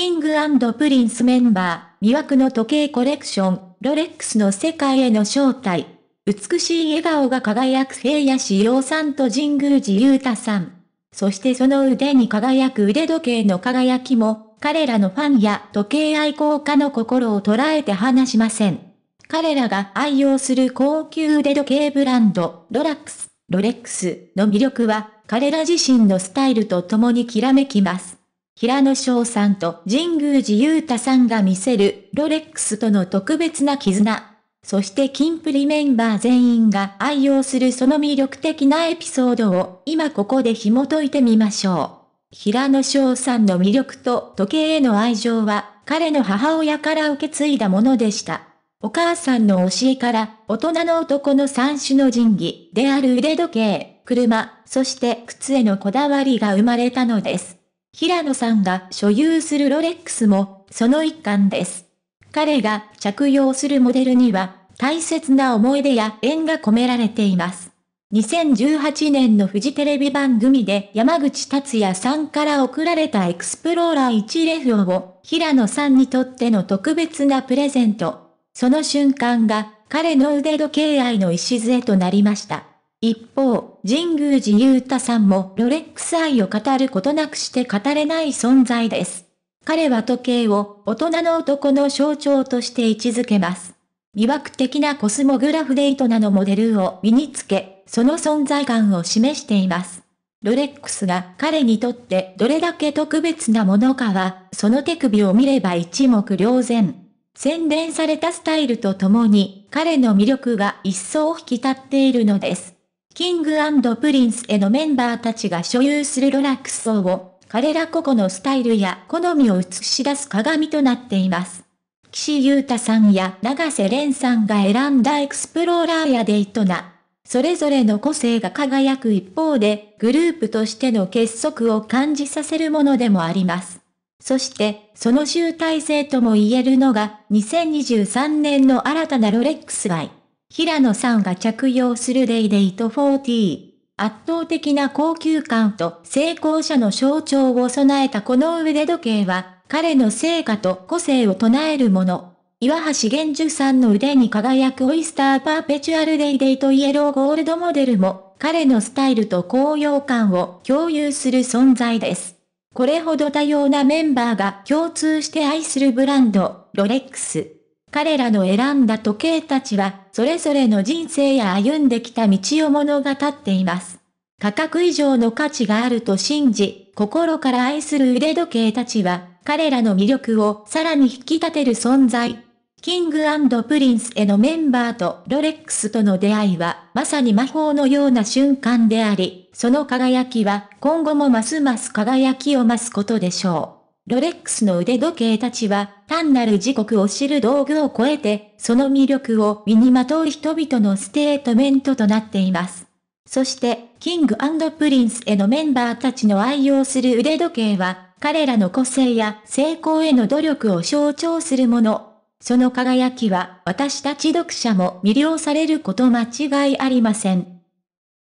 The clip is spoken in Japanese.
キングプリンスメンバー、魅惑の時計コレクション、ロレックスの世界への招待。美しい笑顔が輝く平野志陽さんと神宮寺勇太さん。そしてその腕に輝く腕時計の輝きも、彼らのファンや時計愛好家の心を捉えて離しません。彼らが愛用する高級腕時計ブランド、ロラックス、ロレックスの魅力は、彼ら自身のスタイルと共にきらめきます。平野翔さんと神宮寺勇太さんが見せるロレックスとの特別な絆。そして金プリメンバー全員が愛用するその魅力的なエピソードを今ここで紐解いてみましょう。平野翔さんの魅力と時計への愛情は彼の母親から受け継いだものでした。お母さんの教えから大人の男の三種の神器である腕時計、車、そして靴へのこだわりが生まれたのです。平野さんが所有するロレックスも、その一環です。彼が着用するモデルには、大切な思い出や縁が込められています。2018年のフジテレビ番組で山口達也さんから贈られたエクスプローラー1レフォを平野さんにとっての特別なプレゼント。その瞬間が彼の腕時計愛の礎となりました。一方、神宮寺勇太さんもロレックス愛を語ることなくして語れない存在です。彼は時計を大人の男の象徴として位置づけます。魅惑的なコスモグラフデートなのモデルを身につけ、その存在感を示しています。ロレックスが彼にとってどれだけ特別なものかは、その手首を見れば一目瞭然。洗練されたスタイルとともに、彼の魅力が一層引き立っているのです。キングプリンスへのメンバーたちが所有するロラックス層を、彼ら個々のスタイルや好みを映し出す鏡となっています。岸優太さんや長瀬廉さんが選んだエクスプローラーやデイトナ。それぞれの個性が輝く一方で、グループとしての結束を感じさせるものでもあります。そして、その集大成とも言えるのが、2023年の新たなロレックス街。平野さんが着用するデイデイト40。圧倒的な高級感と成功者の象徴を備えたこの腕時計は、彼の成果と個性を唱えるもの。岩橋玄樹さんの腕に輝くオイスターパーペチュアルデイデイトイエローゴールドモデルも、彼のスタイルと高揚感を共有する存在です。これほど多様なメンバーが共通して愛するブランド、ロレックス。彼らの選んだ時計たちは、それぞれの人生や歩んできた道を物語っています。価格以上の価値があると信じ、心から愛する腕時計たちは、彼らの魅力をさらに引き立てる存在。キングプリンスへのメンバーとロレックスとの出会いは、まさに魔法のような瞬間であり、その輝きは今後もますます輝きを増すことでしょう。ロレックスの腕時計たちは、単なる時刻を知る道具を超えて、その魅力を身にまとう人々のステートメントとなっています。そして、キングプリンスへのメンバーたちの愛用する腕時計は、彼らの個性や成功への努力を象徴するもの。その輝きは、私たち読者も魅了されること間違いありません。